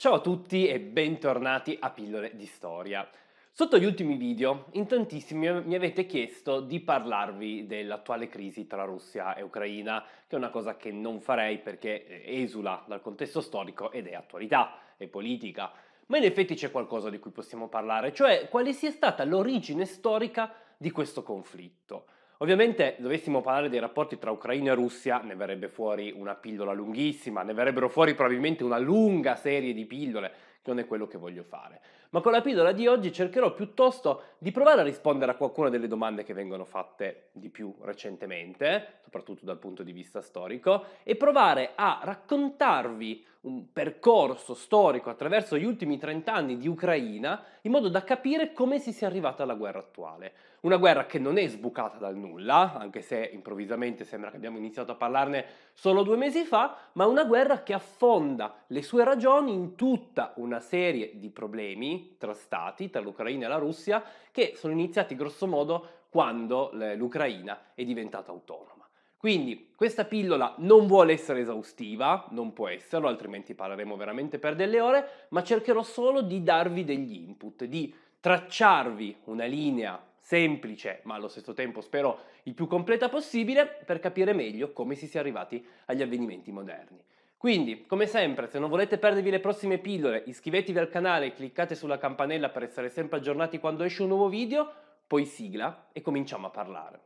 Ciao a tutti e bentornati a Pillole di Storia. Sotto gli ultimi video, in tantissimi mi avete chiesto di parlarvi dell'attuale crisi tra Russia e Ucraina, che è una cosa che non farei perché eh, esula dal contesto storico ed è attualità, è politica. Ma in effetti c'è qualcosa di cui possiamo parlare, cioè quale sia stata l'origine storica di questo conflitto. Ovviamente dovessimo parlare dei rapporti tra Ucraina e Russia, ne verrebbe fuori una pillola lunghissima, ne verrebbero fuori probabilmente una lunga serie di pillole, che non è quello che voglio fare. Ma con la pillola di oggi cercherò piuttosto di provare a rispondere a qualcuna delle domande che vengono fatte di più recentemente, soprattutto dal punto di vista storico, e provare a raccontarvi un percorso storico attraverso gli ultimi 30 anni di Ucraina in modo da capire come si sia arrivata alla guerra attuale. Una guerra che non è sbucata dal nulla, anche se improvvisamente sembra che abbiamo iniziato a parlarne solo due mesi fa, ma una guerra che affonda le sue ragioni in tutta una serie di problemi tra stati, tra l'Ucraina e la Russia, che sono iniziati grossomodo quando l'Ucraina è diventata autonoma. Quindi questa pillola non vuole essere esaustiva, non può esserlo, altrimenti parleremo veramente per delle ore, ma cercherò solo di darvi degli input, di tracciarvi una linea semplice, ma allo stesso tempo spero il più completa possibile, per capire meglio come si sia arrivati agli avvenimenti moderni. Quindi, come sempre, se non volete perdervi le prossime pillole, iscrivetevi al canale e cliccate sulla campanella per essere sempre aggiornati quando esce un nuovo video, poi sigla e cominciamo a parlare.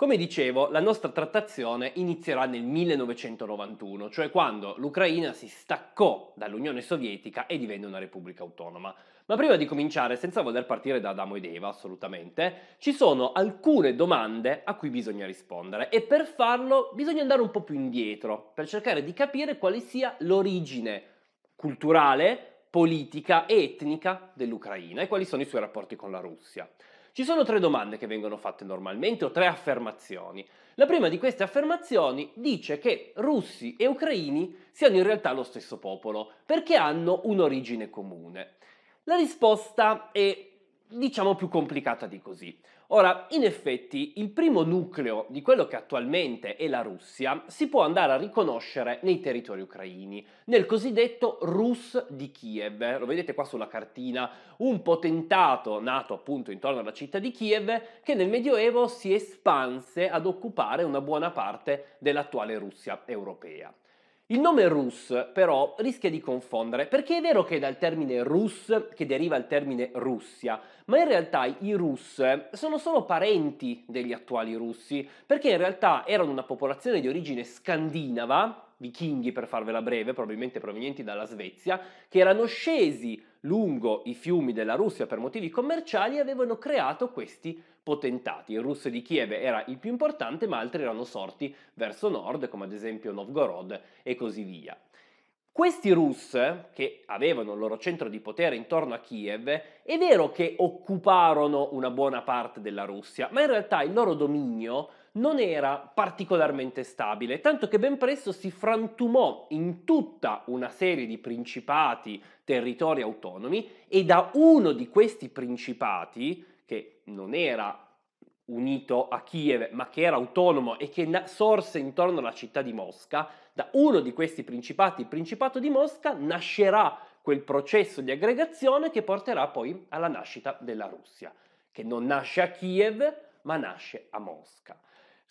Come dicevo, la nostra trattazione inizierà nel 1991, cioè quando l'Ucraina si staccò dall'Unione Sovietica e divenne una repubblica autonoma. Ma prima di cominciare, senza voler partire da Adamo ed Eva assolutamente, ci sono alcune domande a cui bisogna rispondere e per farlo bisogna andare un po' più indietro per cercare di capire quale sia l'origine culturale, politica e etnica dell'Ucraina e quali sono i suoi rapporti con la Russia. Ci sono tre domande che vengono fatte normalmente o tre affermazioni. La prima di queste affermazioni dice che russi e ucraini siano in realtà lo stesso popolo perché hanno un'origine comune. La risposta è diciamo più complicata di così. Ora, in effetti, il primo nucleo di quello che attualmente è la Russia si può andare a riconoscere nei territori ucraini, nel cosiddetto Rus di Kiev. Lo vedete qua sulla cartina, un potentato nato appunto intorno alla città di Kiev che nel Medioevo si espanse ad occupare una buona parte dell'attuale Russia europea. Il nome Rus però rischia di confondere perché è vero che è dal termine Rus che deriva il termine Russia, ma in realtà i Rus sono solo parenti degli attuali russi perché in realtà erano una popolazione di origine scandinava, vichinghi per farvela breve, probabilmente provenienti dalla Svezia, che erano scesi lungo i fiumi della Russia per motivi commerciali avevano creato questi potentati. Il russo di Kiev era il più importante, ma altri erano sorti verso nord, come ad esempio Novgorod e così via. Questi Rus, che avevano il loro centro di potere intorno a Kiev, è vero che occuparono una buona parte della Russia, ma in realtà il loro dominio non era particolarmente stabile, tanto che ben presto si frantumò in tutta una serie di principati, territori autonomi e da uno di questi principati, che non era unito a Kiev, ma che era autonomo e che sorse intorno alla città di Mosca, da uno di questi principati, il Principato di Mosca, nascerà quel processo di aggregazione che porterà poi alla nascita della Russia, che non nasce a Kiev, ma nasce a Mosca.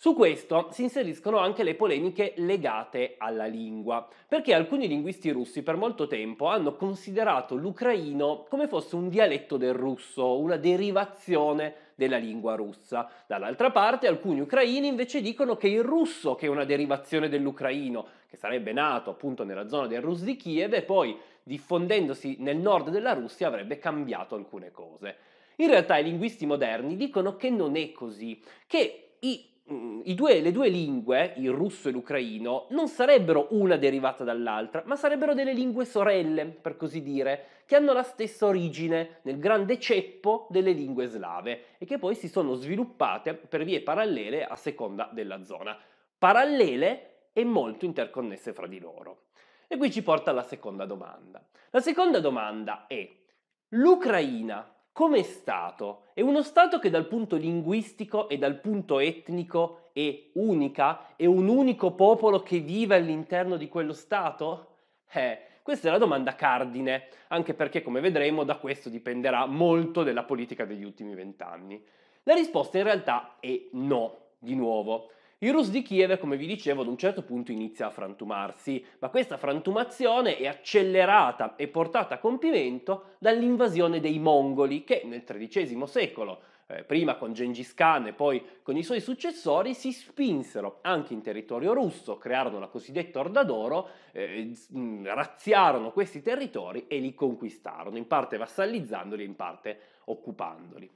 Su questo si inseriscono anche le polemiche legate alla lingua, perché alcuni linguisti russi per molto tempo hanno considerato l'ucraino come fosse un dialetto del russo, una derivazione della lingua russa. Dall'altra parte alcuni ucraini invece dicono che il russo, che è una derivazione dell'ucraino, che sarebbe nato appunto nella zona del Rus di Kiev e poi diffondendosi nel nord della Russia avrebbe cambiato alcune cose. In realtà i linguisti moderni dicono che non è così, che i Mm, due, le due lingue, il russo e l'ucraino, non sarebbero una derivata dall'altra, ma sarebbero delle lingue sorelle, per così dire, che hanno la stessa origine nel grande ceppo delle lingue slave e che poi si sono sviluppate per vie parallele a seconda della zona. Parallele e molto interconnesse fra di loro. E qui ci porta alla seconda domanda. La seconda domanda è, l'Ucraina come Stato è uno Stato che dal punto linguistico e dal punto etnico è unica? È un unico popolo che vive all'interno di quello Stato? Eh, questa è la domanda cardine, anche perché come vedremo da questo dipenderà molto della politica degli ultimi vent'anni. La risposta in realtà è no, di nuovo. Il Rus di Kiev, come vi dicevo, ad un certo punto inizia a frantumarsi, ma questa frantumazione è accelerata e portata a compimento dall'invasione dei mongoli che nel XIII secolo, eh, prima con Gengis Khan e poi con i suoi successori, si spinsero anche in territorio russo, crearono la cosiddetta Orda d'Oro, eh, mm, razziarono questi territori e li conquistarono, in parte vassallizzandoli e in parte occupandoli.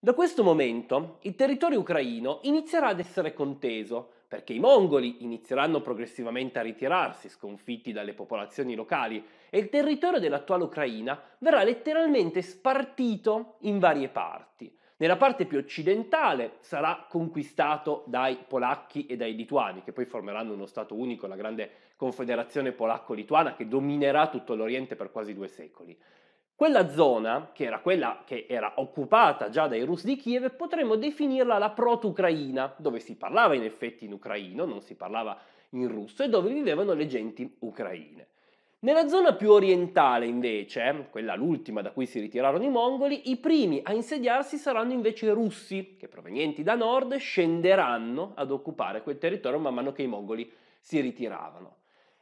Da questo momento il territorio ucraino inizierà ad essere conteso, perché i mongoli inizieranno progressivamente a ritirarsi, sconfitti dalle popolazioni locali, e il territorio dell'attuale Ucraina verrà letteralmente spartito in varie parti. Nella parte più occidentale sarà conquistato dai polacchi e dai lituani, che poi formeranno uno Stato unico, la grande confederazione polacco-lituana che dominerà tutto l'Oriente per quasi due secoli. Quella zona, che era quella che era occupata già dai russi di Kiev, potremmo definirla la proto-ucraina, dove si parlava in effetti in ucraino, non si parlava in russo, e dove vivevano le genti ucraine. Nella zona più orientale, invece, quella l'ultima da cui si ritirarono i mongoli, i primi a insediarsi saranno invece i russi, che provenienti da nord scenderanno ad occupare quel territorio man mano che i mongoli si ritiravano.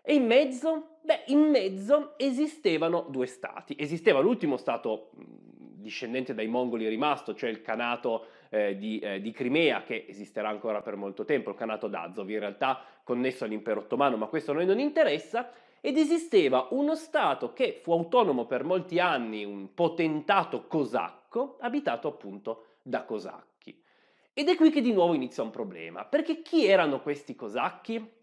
E in mezzo? Beh, in mezzo esistevano due stati. Esisteva l'ultimo stato discendente dai mongoli rimasto, cioè il canato eh, di, eh, di, Crimea, che esisterà ancora per molto tempo, il canato d'Azov, in realtà connesso all'impero ottomano, ma questo a noi non interessa, ed esisteva uno stato che fu autonomo per molti anni, un potentato cosacco, abitato appunto da cosacchi. Ed è qui che di nuovo inizia un problema, perché chi erano questi cosacchi?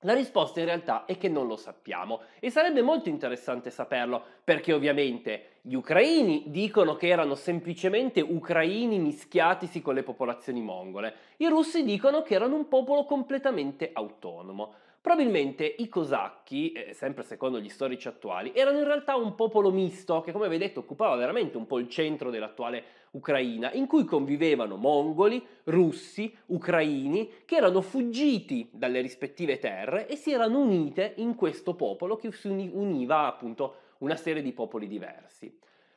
La risposta in realtà è che non lo sappiamo e sarebbe molto interessante saperlo perché ovviamente gli ucraini dicono che erano semplicemente ucraini mischiatisi con le popolazioni mongole, i russi dicono che erano un popolo completamente autonomo. Probabilmente i cosacchi, eh, sempre secondo gli storici attuali, erano in realtà un popolo misto che come vi detto occupava veramente un po' il centro dell'attuale ucraina, in cui convivevano mongoli, russi, ucraini, che erano fuggiti dalle rispettive terre e si erano unite in questo popolo che si univa appunto una serie di popoli diversi.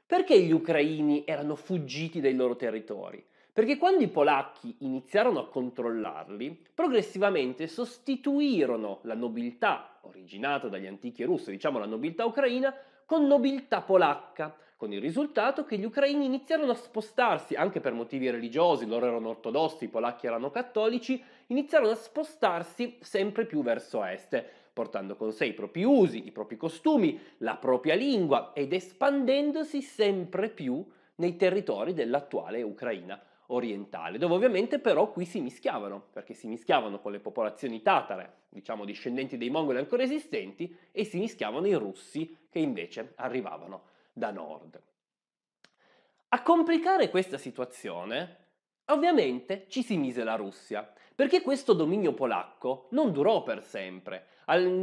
Perché gli ucraini erano fuggiti dai loro territori? Perché quando i polacchi iniziarono a controllarli, progressivamente sostituirono la nobiltà originata dagli antichi russi, diciamo la nobiltà ucraina, con nobiltà polacca, con il risultato che gli ucraini iniziarono a spostarsi, anche per motivi religiosi, loro erano ortodossi, i polacchi erano cattolici, iniziarono a spostarsi sempre più verso est, portando con sé i propri usi, i propri costumi, la propria lingua ed espandendosi sempre più nei territori dell'attuale Ucraina orientale, dove ovviamente però qui si mischiavano, perché si mischiavano con le popolazioni tatare, diciamo discendenti dei mongoli ancora esistenti, e si mischiavano i russi che invece arrivavano da nord. A complicare questa situazione, ovviamente, ci si mise la Russia, perché questo dominio polacco non durò per sempre.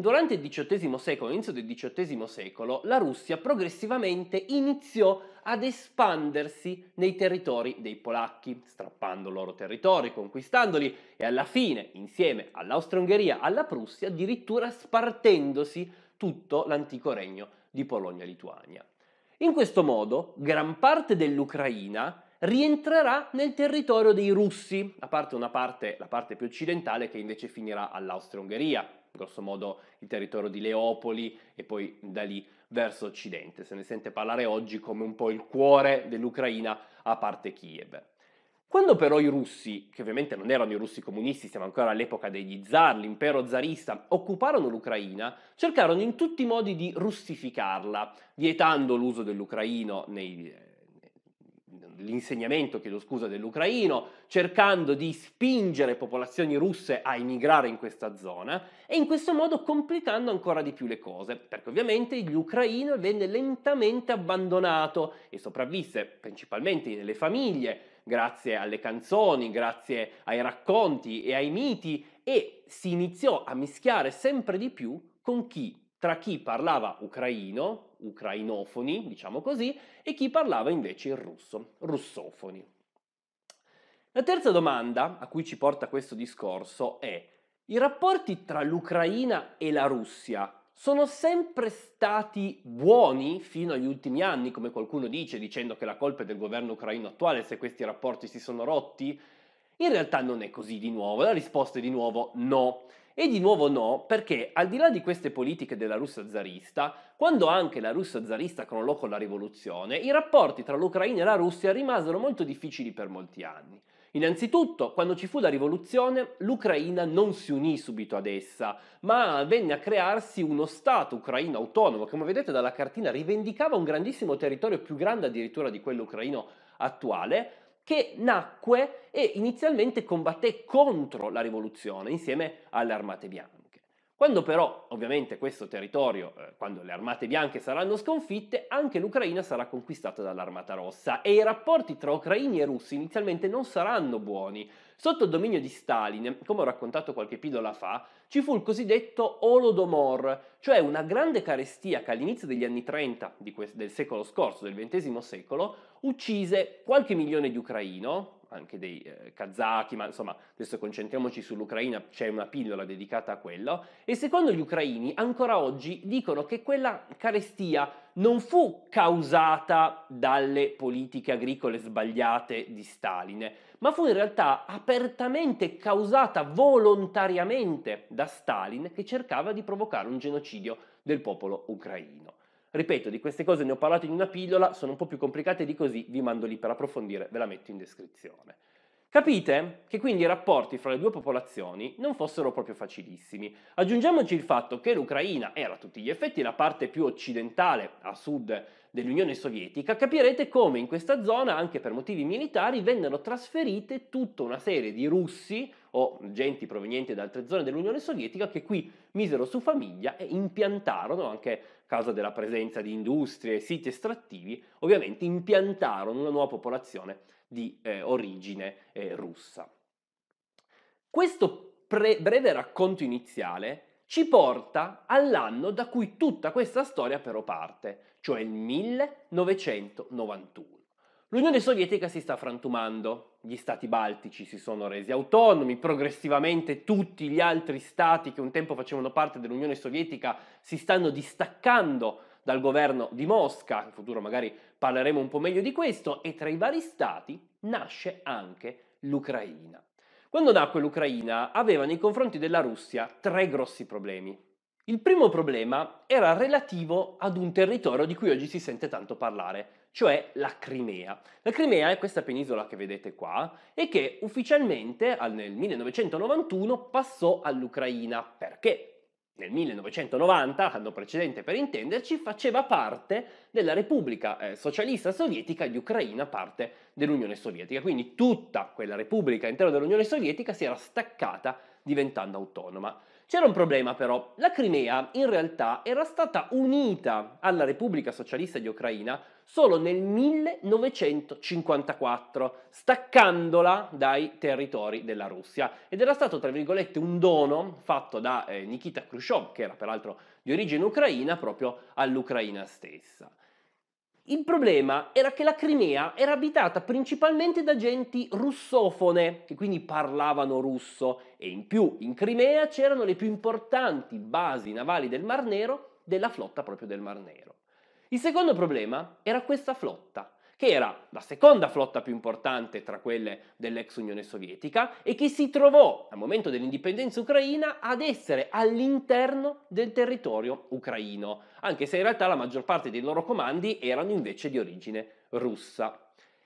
durante il XVIII secolo, inizio del XVIII secolo, la Russia progressivamente iniziò ad espandersi nei territori dei polacchi, strappando loro territori, conquistandoli e alla fine, insieme all'Austria-Ungheria, alla Prussia, addirittura spartendosi tutto l'antico regno di Polonia-Lituania. In questo modo gran parte dell'Ucraina rientrerà nel territorio dei russi, a parte una parte, la parte più occidentale che invece finirà all'Austria-Ungheria, grosso modo il territorio di Leopoli e poi da lì verso occidente. Se ne sente parlare oggi come un po' il cuore dell'Ucraina a parte Kiev. Quando però i russi, che ovviamente non erano i russi comunisti, siamo ancora all'epoca degli zar, l'impero zarista, occuparono l'Ucraina, cercarono in tutti i modi di russificarla, vietando l'uso dell'ucraino nei, eh, l'insegnamento, chiedo scusa, dell'ucraino, cercando di spingere popolazioni russe a emigrare in questa zona e in questo modo complicando ancora di più le cose, perché ovviamente l'ucraino venne lentamente abbandonato e sopravvisse principalmente nelle famiglie grazie alle canzoni, grazie ai racconti e ai miti e si iniziò a mischiare sempre di più con chi tra chi parlava ucraino, ucrainofoni, diciamo così, e chi parlava invece il russo, russofoni. La terza domanda a cui ci porta questo discorso è i rapporti tra l'Ucraina e la Russia sono sempre stati buoni fino agli ultimi anni, come qualcuno dice, dicendo che la colpa è del governo ucraino attuale se questi rapporti si sono rotti? In realtà non è così di nuovo, la risposta è di nuovo no. E di nuovo no, perché al di là di queste politiche della Russia zarista, quando anche la Russia zarista crollò con la rivoluzione, i rapporti tra l'Ucraina e la Russia rimasero molto difficili per molti anni. Innanzitutto, quando ci fu la rivoluzione, l'Ucraina non si unì subito ad essa, ma venne a crearsi uno Stato ucraino autonomo come vedete dalla cartina, rivendicava un grandissimo territorio più grande addirittura di quello ucraino attuale, che nacque e inizialmente combatté contro la rivoluzione insieme alle armate bianche. Quando però, ovviamente, questo territorio, eh, quando le armate bianche saranno sconfitte, anche l'Ucraina sarà conquistata dall'armata rossa e i rapporti tra ucraini e russi inizialmente non saranno buoni. Sotto il dominio di Stalin, come ho raccontato qualche pidola fa, ci fu il cosiddetto Holodomor, cioè una grande carestia che all'inizio degli anni 30 del secolo scorso, del XX secolo, uccise qualche milione di ucraino, anche dei eh, kazaki, ma insomma adesso concentriamoci sull'Ucraina, c'è una pillola dedicata a quello, e secondo gli ucraini ancora oggi dicono che quella carestia non fu causata dalle politiche agricole sbagliate di Stalin, ma fu in realtà apertamente causata volontariamente da Stalin che cercava di provocare un genocidio del popolo ucraino. Ripeto, di queste cose ne ho parlato in una pillola, sono un po' più complicate di così, vi mando lì per approfondire, ve la metto in descrizione. Capite che quindi i rapporti fra le due popolazioni non fossero proprio facilissimi. Aggiungiamoci il fatto che l'Ucraina era a tutti gli effetti la parte più occidentale a sud dell'Unione Sovietica, capirete come in questa zona, anche per motivi militari, vennero trasferite tutta una serie di russi o genti provenienti da altre zone dell'Unione Sovietica che qui misero su famiglia e impiantarono, anche a causa della presenza di industrie e siti estrattivi, ovviamente impiantarono una nuova popolazione di eh, origine eh, russa. Questo pre- breve racconto iniziale ci porta all'anno da cui tutta questa storia però parte, cioè il 1991. L'Unione Sovietica si sta frantumando, gli stati baltici si sono resi autonomi, progressivamente tutti gli altri stati che un tempo facevano parte dell'Unione Sovietica si stanno distaccando dal governo di Mosca, in futuro magari parleremo un po' meglio di questo, e tra i vari stati nasce anche l'Ucraina. Quando nacque l'Ucraina aveva nei confronti della Russia tre grossi problemi. Il primo problema era relativo ad un territorio di cui oggi si sente tanto parlare, cioè la Crimea. La Crimea è questa penisola che vedete qua e che ufficialmente nel 1991 passò all'Ucraina perché nel 1990, anno precedente per intenderci, faceva parte della Repubblica eh, Socialista Sovietica di Ucraina, parte dell'Unione Sovietica. Quindi tutta quella Repubblica all'interno dell'Unione Sovietica si era staccata diventando autonoma. C'era un problema però, la Crimea in realtà era stata unita alla Repubblica Socialista di Ucraina solo nel 1954, staccandola dai territori della Russia. Ed era stato, tra virgolette, un dono fatto da eh, Nikita Khrushchev, che era peraltro di origine ucraina, proprio all'Ucraina stessa. Il problema era che la Crimea era abitata principalmente da genti russofone, che quindi parlavano russo, e in più in Crimea c'erano le più importanti basi navali del Mar Nero della flotta proprio del Mar Nero. Il secondo problema era questa flotta, che era la seconda flotta più importante tra quelle dell'ex Unione Sovietica e che si trovò al momento dell'indipendenza ucraina ad essere all'interno del territorio ucraino, anche se in realtà la maggior parte dei loro comandi erano invece di origine russa.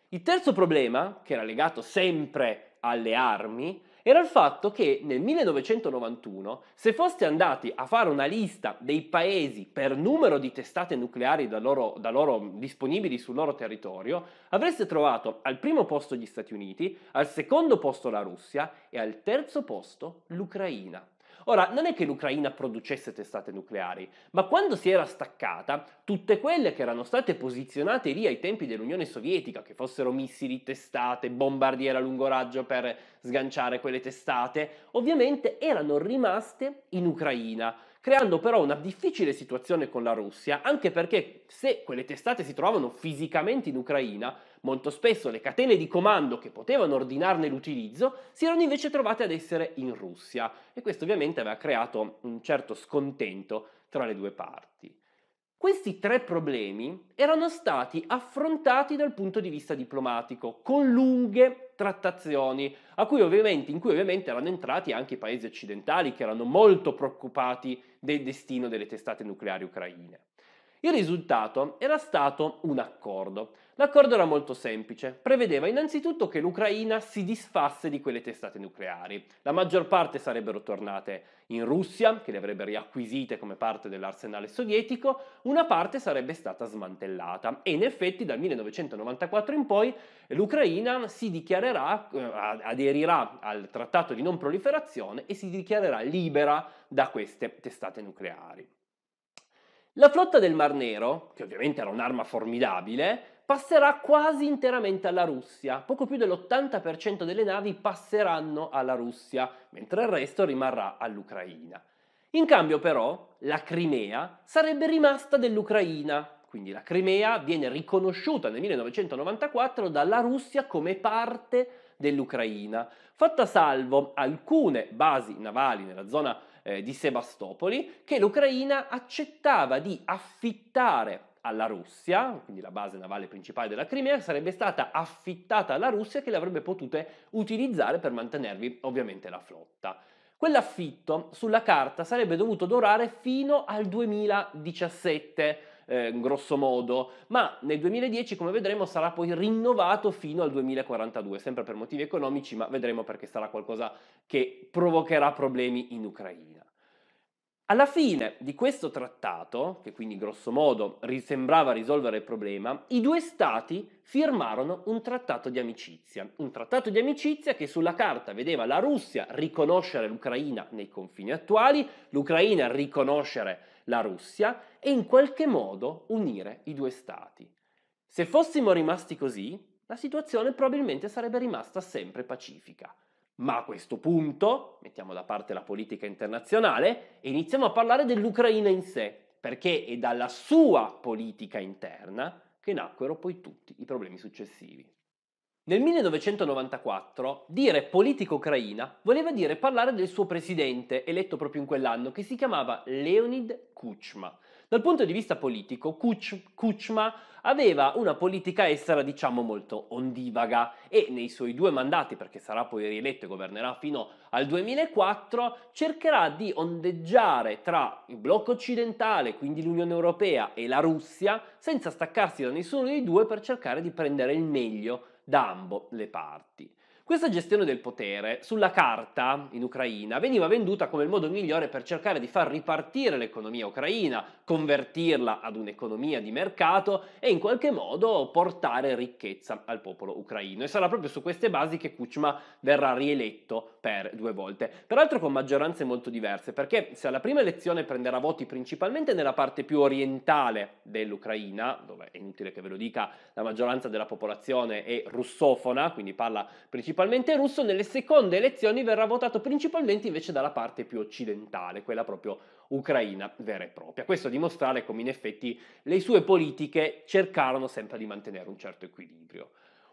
Il terzo problema, che era legato sempre alle armi, era il fatto che nel 1991, se foste andati a fare una lista dei paesi per numero di testate nucleari da loro, da loro disponibili sul loro territorio, avreste trovato al primo posto gli Stati Uniti, al secondo posto la Russia e al terzo posto l'Ucraina. Ora, non è che l'Ucraina producesse testate nucleari, ma quando si era staccata, tutte quelle che erano state posizionate lì ai tempi dell'Unione Sovietica, che fossero missili testate, bombardiere a lungo raggio per sganciare quelle testate, ovviamente erano rimaste in Ucraina creando però una difficile situazione con la Russia, anche perché se quelle testate si trovavano fisicamente in Ucraina, molto spesso le catene di comando che potevano ordinarne l'utilizzo si erano invece trovate ad essere in Russia e questo ovviamente aveva creato un certo scontento tra le due parti. Questi tre problemi erano stati affrontati dal punto di vista diplomatico, con lunghe trattazioni cui in cui ovviamente erano entrati anche i paesi occidentali che erano molto preoccupati del destino delle testate nucleari ucraine. Il risultato era stato un accordo. L'accordo era molto semplice, prevedeva innanzitutto che l'Ucraina si disfasse di quelle testate nucleari. La maggior parte sarebbero tornate in Russia, che le avrebbe riacquisite come parte dell'arsenale sovietico, una parte sarebbe stata smantellata e in effetti dal 1994 in poi l'Ucraina si dichiarerà, eh, aderirà al trattato di non proliferazione e si dichiarerà libera da queste testate nucleari. La flotta del Mar Nero, che ovviamente era un'arma formidabile, passerà quasi interamente alla Russia. Poco più dell'80% delle navi passeranno alla Russia, mentre il resto rimarrà all'Ucraina. In cambio però la Crimea sarebbe rimasta dell'Ucraina, quindi la Crimea viene riconosciuta nel 1994 dalla Russia come parte dell'Ucraina, fatta salvo alcune basi navali nella zona eh, di Sebastopoli che l'Ucraina accettava di affittare alla Russia, quindi la base navale principale della Crimea, sarebbe stata affittata alla Russia che le avrebbe potute utilizzare per mantenervi ovviamente la flotta. Quell'affitto sulla carta sarebbe dovuto durare fino al 2017 eh, grosso modo, ma nel 2010 come vedremo sarà poi rinnovato fino al 2042, sempre per motivi economici, ma vedremo perché sarà qualcosa che provocherà problemi in Ucraina. Alla fine di questo trattato, che quindi grosso modo sembrava risolvere il problema, i due stati firmarono un trattato di amicizia, un trattato di amicizia che sulla carta vedeva la Russia riconoscere l'Ucraina nei confini attuali, l'Ucraina riconoscere la Russia e in qualche modo unire i due stati. Se fossimo rimasti così, la situazione probabilmente sarebbe rimasta sempre pacifica. Ma a questo punto, mettiamo da parte la politica internazionale e iniziamo a parlare dell'Ucraina in sé, perché è dalla sua politica interna che nacquero poi tutti i problemi successivi. Nel 1994 dire politica ucraina voleva dire parlare del suo presidente, eletto proprio in quell'anno, che si chiamava Leonid Kuchma, dal punto di vista politico, Kuchma aveva una politica estera, diciamo, molto ondivaga e nei suoi due mandati, perché sarà poi rieletto e governerà fino al 2004, cercherà di ondeggiare tra il blocco occidentale, quindi l'Unione Europea, e la Russia, senza staccarsi da nessuno dei due per cercare di prendere il meglio da ambo le parti. Questa gestione del potere, sulla carta, in Ucraina, veniva venduta come il modo migliore per cercare di far ripartire l'economia ucraina, convertirla ad un'economia di mercato e in qualche modo portare ricchezza al popolo ucraino. E sarà proprio su queste basi che Kuchma verrà rieletto per due volte, peraltro con maggioranze molto diverse, perché se alla prima elezione prenderà voti principalmente nella parte più orientale dell'Ucraina, dove è inutile che ve lo dica, la maggioranza della popolazione è russofona, quindi parla principalmente principalmente russo, nelle seconde elezioni verrà votato principalmente invece dalla parte più occidentale, quella proprio ucraina vera e propria. Questo a dimostrare come in effetti le sue politiche cercarono sempre di mantenere un certo equilibrio.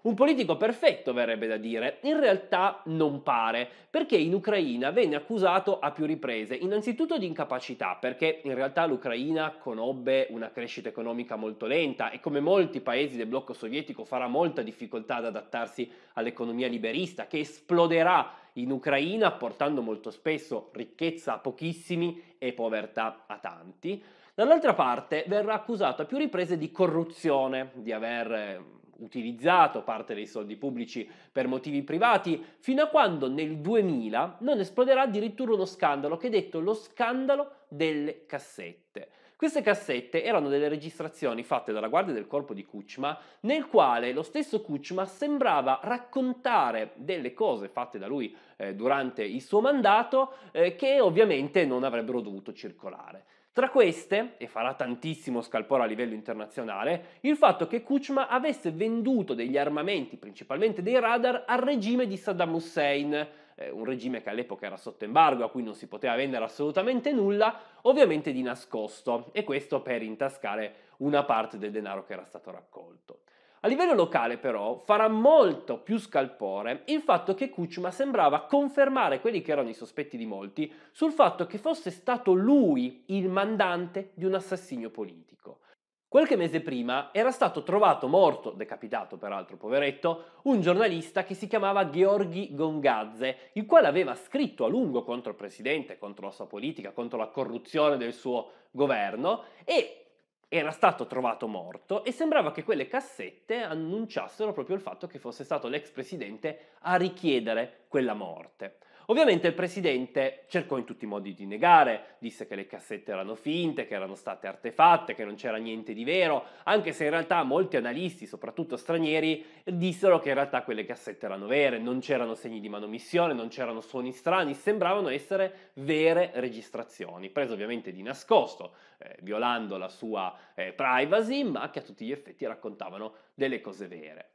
Un politico perfetto verrebbe da dire, in realtà non pare, perché in Ucraina venne accusato a più riprese, innanzitutto di incapacità, perché in realtà l'Ucraina conobbe una crescita economica molto lenta e come molti paesi del blocco sovietico farà molta difficoltà ad adattarsi all'economia liberista che esploderà in Ucraina portando molto spesso ricchezza a pochissimi e povertà a tanti. Dall'altra parte verrà accusato a più riprese di corruzione, di aver utilizzato parte dei soldi pubblici per motivi privati, fino a quando nel 2000 non esploderà addirittura uno scandalo che è detto lo scandalo delle cassette. Queste cassette erano delle registrazioni fatte dalla guardia del corpo di Kuchma, nel quale lo stesso Kuchma sembrava raccontare delle cose fatte da lui eh, durante il suo mandato eh, che ovviamente non avrebbero dovuto circolare. Tra queste, e farà tantissimo scalpore a livello internazionale, il fatto che Kuchma avesse venduto degli armamenti, principalmente dei radar, al regime di Saddam Hussein, eh, un regime che all'epoca era sotto embargo, a cui non si poteva vendere assolutamente nulla, ovviamente di nascosto, e questo per intascare una parte del denaro che era stato raccolto. A livello locale però farà molto più scalpore il fatto che Kuchma sembrava confermare quelli che erano i sospetti di molti sul fatto che fosse stato lui il mandante di un assassino politico. Qualche mese prima era stato trovato morto, decapitato peraltro poveretto, un giornalista che si chiamava Gheorghi Gongazze, il quale aveva scritto a lungo contro il presidente, contro la sua politica, contro la corruzione del suo governo e era stato trovato morto e sembrava che quelle cassette annunciassero proprio il fatto che fosse stato l'ex presidente a richiedere quella morte. Ovviamente il presidente cercò in tutti i modi di negare, disse che le cassette erano finte, che erano state artefatte, che non c'era niente di vero, anche se in realtà molti analisti, soprattutto stranieri, dissero che in realtà quelle cassette erano vere, non c'erano segni di manomissione, non c'erano suoni strani, sembravano essere vere registrazioni, prese ovviamente di nascosto, eh, violando la sua eh, privacy, ma che a tutti gli effetti raccontavano delle cose vere.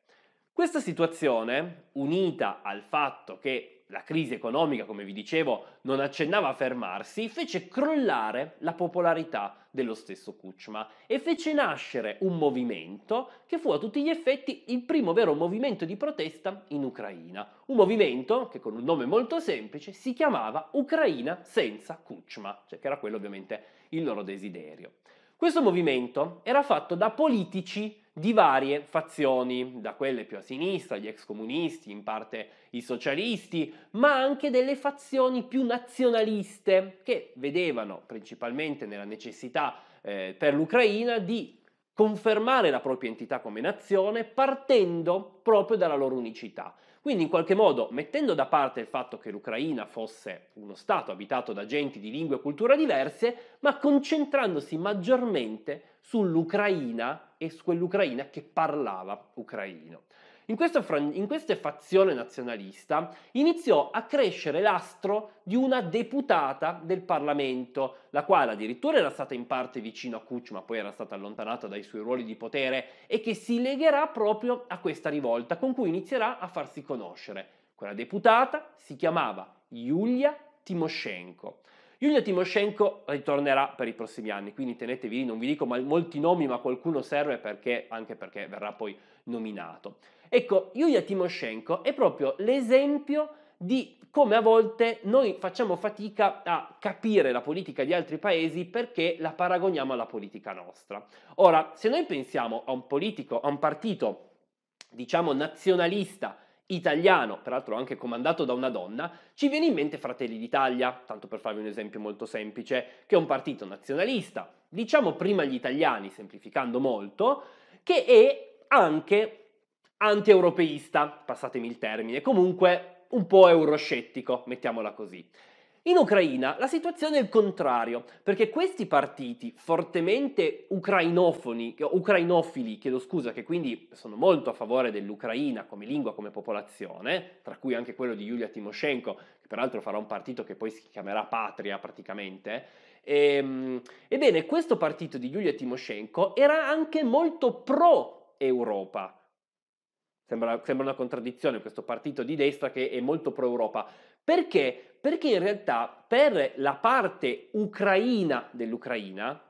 Questa situazione, unita al fatto che la crisi economica, come vi dicevo, non accennava a fermarsi, fece crollare la popolarità dello stesso Kuchma e fece nascere un movimento che fu a tutti gli effetti il primo vero movimento di protesta in Ucraina. Un movimento che con un nome molto semplice si chiamava Ucraina senza Kuchma, cioè che era quello ovviamente il loro desiderio. Questo movimento era fatto da politici di varie fazioni, da quelle più a sinistra, gli ex comunisti, in parte i socialisti, ma anche delle fazioni più nazionaliste che vedevano principalmente nella necessità eh, per l'Ucraina di confermare la propria entità come nazione partendo proprio dalla loro unicità. Quindi in qualche modo, mettendo da parte il fatto che l'Ucraina fosse uno Stato abitato da genti di lingua e cultura diverse, ma concentrandosi maggiormente sull'Ucraina e quell'Ucraina che parlava ucraino. In questa, in questa, fazione nazionalista iniziò a crescere l'astro di una deputata del Parlamento, la quale addirittura era stata in parte vicino a ma poi era stata allontanata dai suoi ruoli di potere e che si legherà proprio a questa rivolta con cui inizierà a farsi conoscere. Quella deputata si chiamava Yulia Timoshenko. Yulia Timoshenko ritornerà per i prossimi anni, quindi tenetevi lì, non vi dico molti nomi, ma qualcuno serve perché, anche perché verrà poi nominato. Ecco, Yulia Timoshenko è proprio l'esempio di come a volte noi facciamo fatica a capire la politica di altri paesi perché la paragoniamo alla politica nostra. Ora, se noi pensiamo a un politico, a un partito, diciamo nazionalista, italiano, peraltro anche comandato da una donna, ci viene in mente Fratelli d'Italia, tanto per farvi un esempio molto semplice, che è un partito nazionalista, diciamo prima gli italiani, semplificando molto, che è anche anti-europeista, passatemi il termine, comunque un po' euroscettico, mettiamola così. In Ucraina la situazione è il contrario, perché questi partiti fortemente ucrainofoni, ucrainofili, chiedo scusa, che quindi sono molto a favore dell'Ucraina come lingua, come popolazione, tra cui anche quello di Yulia Timoshenko, che peraltro farà un partito che poi si chiamerà Patria praticamente, e, ehm, ebbene questo partito di Yulia Timoshenko era anche molto pro-Europa. Sembra, sembra, una contraddizione questo partito di destra che è molto pro-Europa, perché? Perché in realtà per la parte ucraina dell'Ucraina,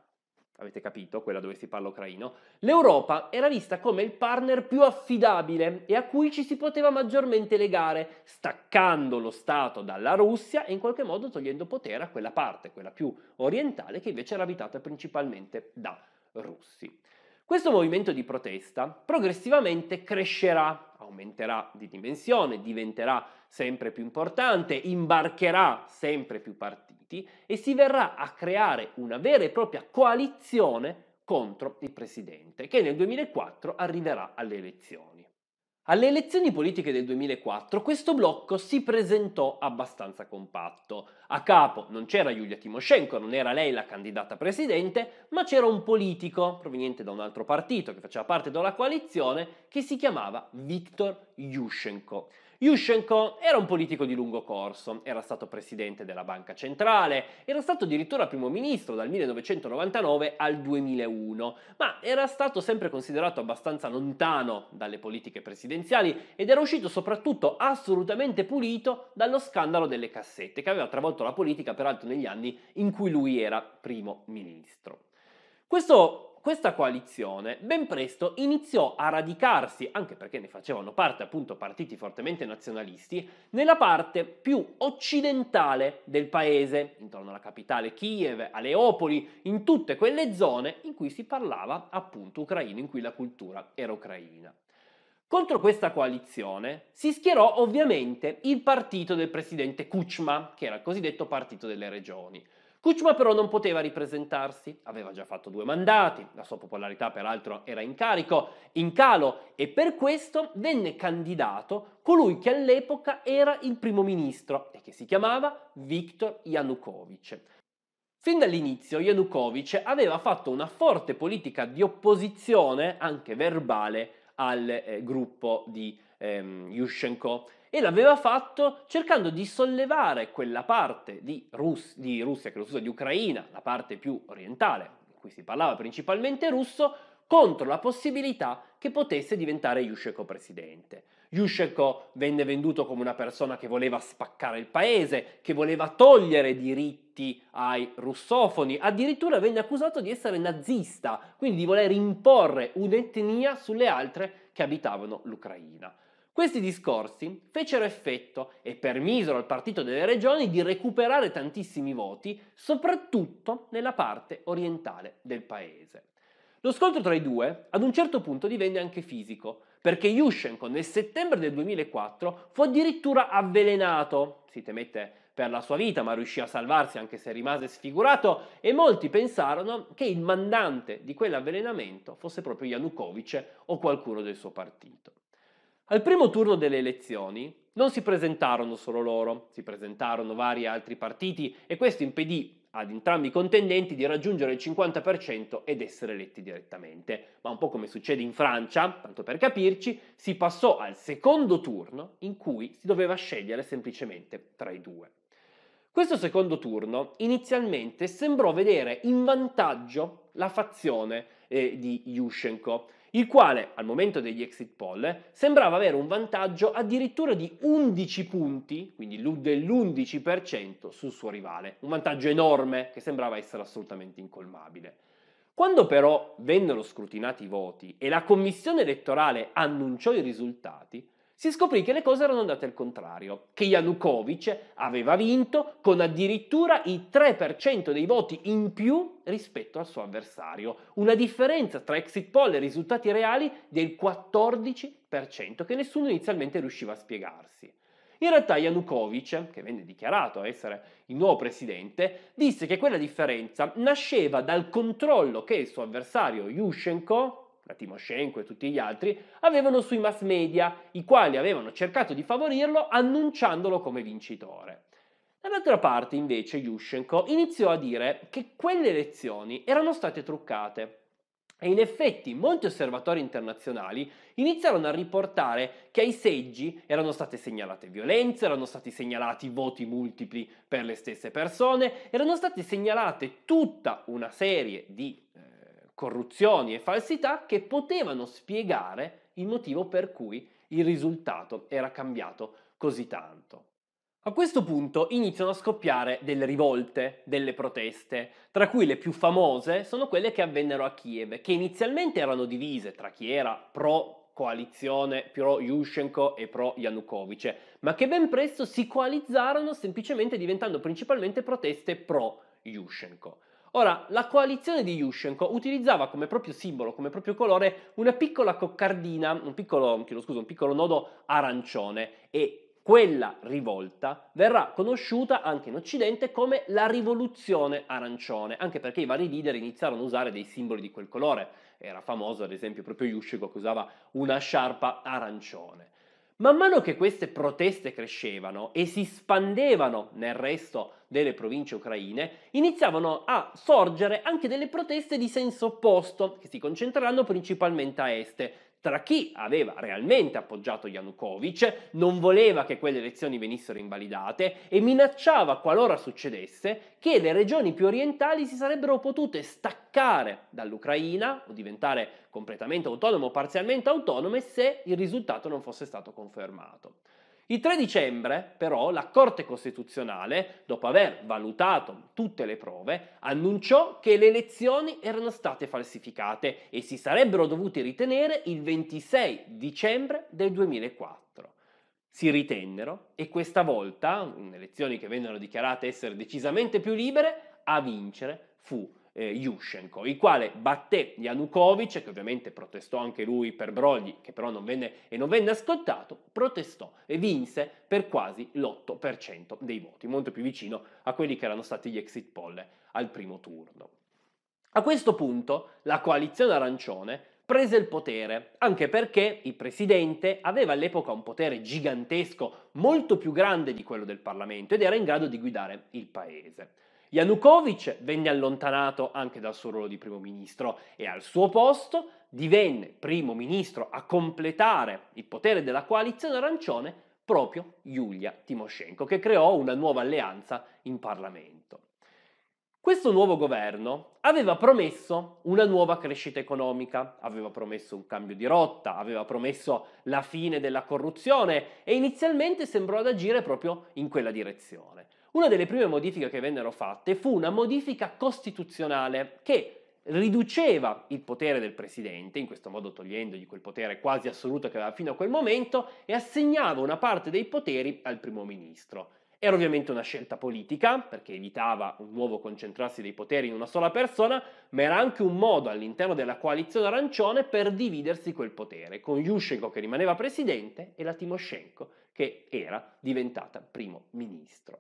avete capito, quella dove si parla ucraino, l'Europa era vista come il partner più affidabile e a cui ci si poteva maggiormente legare, staccando lo Stato dalla Russia e in qualche modo togliendo potere a quella parte, quella più orientale, che invece era abitata principalmente da russi. Questo movimento di protesta progressivamente crescerà aumenterà di dimensione, diventerà sempre più importante, imbarcherà sempre più partiti e si verrà a creare una vera e propria coalizione contro il presidente che nel 2004 arriverà alle elezioni. Alle elezioni politiche del 2004 questo blocco si presentò abbastanza compatto. A capo non c'era Giulia Timoshenko, non era lei la candidata presidente, ma c'era un politico proveniente da un altro partito che faceva parte della coalizione che si chiamava Viktor Yushchenko. Yushchenko era un politico di lungo corso, era stato presidente della Banca Centrale, era stato addirittura primo ministro dal 1999 al 2001, ma era stato sempre considerato abbastanza lontano dalle politiche presidenziali ed era uscito soprattutto assolutamente pulito dallo scandalo delle cassette che aveva travolto la politica peraltro negli anni in cui lui era primo ministro. Questo questa coalizione ben presto iniziò a radicarsi, anche perché ne facevano parte appunto partiti fortemente nazionalisti, nella parte più occidentale del paese, intorno alla capitale Kiev, a Leopoli, in tutte quelle zone in cui si parlava appunto ucraino, in cui la cultura era ucraina. Contro questa coalizione si schierò ovviamente il partito del presidente Kuchma, che era il cosiddetto partito delle regioni, Kuchma però non poteva ripresentarsi, aveva già fatto due mandati, la sua popolarità peraltro era in carico, in calo e per questo venne candidato colui che all'epoca era il primo ministro e che si chiamava Viktor Yanukovych. Fin dall'inizio Yanukovych aveva fatto una forte politica di opposizione, anche verbale, al eh, gruppo di ehm, Yushchenko e l'aveva fatto cercando di sollevare quella parte di, Rus- di Russia, che lo scusa, di Ucraina, la parte più orientale, in cui si parlava principalmente russo, contro la possibilità che potesse diventare Yushchenko presidente. Yushchenko venne venduto come una persona che voleva spaccare il paese, che voleva togliere diritti ai russofoni, addirittura venne accusato di essere nazista, quindi di voler imporre un'etnia sulle altre che abitavano l'Ucraina. Questi discorsi fecero effetto e permisero al Partito delle Regioni di recuperare tantissimi voti, soprattutto nella parte orientale del paese. Lo scontro tra i due ad un certo punto divenne anche fisico, perché Yushchenko nel settembre del 2004 fu addirittura avvelenato, si temette per la sua vita, ma riuscì a salvarsi anche se rimase sfigurato e molti pensarono che il mandante di quell'avvelenamento fosse proprio Yanukovych o qualcuno del suo partito. Al primo turno delle elezioni non si presentarono solo loro, si presentarono vari altri partiti e questo impedì ad entrambi i contendenti di raggiungere il 50% ed essere eletti direttamente. Ma un po' come succede in Francia, tanto per capirci, si passò al secondo turno in cui si doveva scegliere semplicemente tra i due. Questo secondo turno inizialmente sembrò vedere in vantaggio la fazione eh, di Yushchenko, il quale al momento degli exit poll sembrava avere un vantaggio addirittura di 11 punti, quindi dell'11% sul suo rivale, un vantaggio enorme che sembrava essere assolutamente incolmabile. Quando però vennero scrutinati i voti e la commissione elettorale annunciò i risultati, si scoprì che le cose erano andate al contrario, che Yanukovych aveva vinto con addirittura il 3% dei voti in più rispetto al suo avversario, una differenza tra exit poll e risultati reali del 14% che nessuno inizialmente riusciva a spiegarsi. In realtà Yanukovych, che venne dichiarato essere il nuovo presidente, disse che quella differenza nasceva dal controllo che il suo avversario Yushchenko, da cioè, Timoshenko e tutti gli altri, avevano sui mass media, i quali avevano cercato di favorirlo annunciandolo come vincitore. Dall'altra parte, invece, Yushchenko iniziò a dire che quelle elezioni erano state truccate. E in effetti molti osservatori internazionali iniziarono a riportare che ai seggi erano state segnalate violenze, erano stati segnalati voti multipli per le stesse persone, erano state segnalate tutta una serie di eh, corruzioni e falsità che potevano spiegare il motivo per cui il risultato era cambiato così tanto. A questo punto iniziano a scoppiare delle rivolte, delle proteste, tra cui le più famose sono quelle che avvennero a Kiev, che inizialmente erano divise tra chi era pro coalizione, pro Yushchenko e pro Yanukovych, ma che ben presto si coalizzarono semplicemente diventando principalmente proteste pro Yushchenko. Ora, la coalizione di Yushchenko utilizzava come proprio simbolo, come proprio colore, una piccola coccardina, un piccolo, scusa, un piccolo nodo arancione e quella rivolta verrà conosciuta anche in Occidente come la rivoluzione arancione, anche perché i vari leader iniziarono a usare dei simboli di quel colore. Era famoso ad esempio proprio Yushchenko che usava una sciarpa arancione. Man mano che queste proteste crescevano e si spandevano nel resto delle province ucraine, iniziavano a sorgere anche delle proteste di senso opposto, che si concentreranno principalmente a est, tra chi aveva realmente appoggiato Yanukovych, non voleva che quelle elezioni venissero invalidate e minacciava, qualora succedesse, che le regioni più orientali si sarebbero potute staccare dall'Ucraina o diventare completamente autonome o parzialmente autonome se il risultato non fosse stato confermato. Il 3 dicembre, però, la Corte Costituzionale, dopo aver valutato tutte le prove, annunciò che le elezioni erano state falsificate e si sarebbero dovute ritenere il 26 dicembre del 2004. Si ritennero e questa volta, in elezioni che vennero dichiarate essere decisamente più libere, a vincere fu eh, Yushchenko, il quale batté Yanukovych, che ovviamente protestò anche lui per brogli, che però non venne, e non venne ascoltato, protestò e vinse per quasi l'8% dei voti, molto più vicino a quelli che erano stati gli exit poll al primo turno. A questo punto la coalizione arancione prese il potere, anche perché il presidente aveva all'epoca un potere gigantesco, molto più grande di quello del Parlamento ed era in grado di guidare il paese. Yanukovych venne allontanato anche dal suo ruolo di primo ministro e al suo posto divenne primo ministro a completare il potere della coalizione arancione proprio Yulia Timoshenko, che creò una nuova alleanza in Parlamento. Questo nuovo governo aveva promesso una nuova crescita economica, aveva promesso un cambio di rotta, aveva promesso la fine della corruzione e inizialmente sembrò ad agire proprio in quella direzione. Una delle prime modifiche che vennero fatte fu una modifica costituzionale che riduceva il potere del presidente, in questo modo togliendogli quel potere quasi assoluto che aveva fino a quel momento, e assegnava una parte dei poteri al primo ministro. Era ovviamente una scelta politica, perché evitava un nuovo concentrarsi dei poteri in una sola persona, ma era anche un modo all'interno della coalizione arancione per dividersi quel potere, con Yushchenko che rimaneva presidente e la Timoshenko che era diventata primo ministro.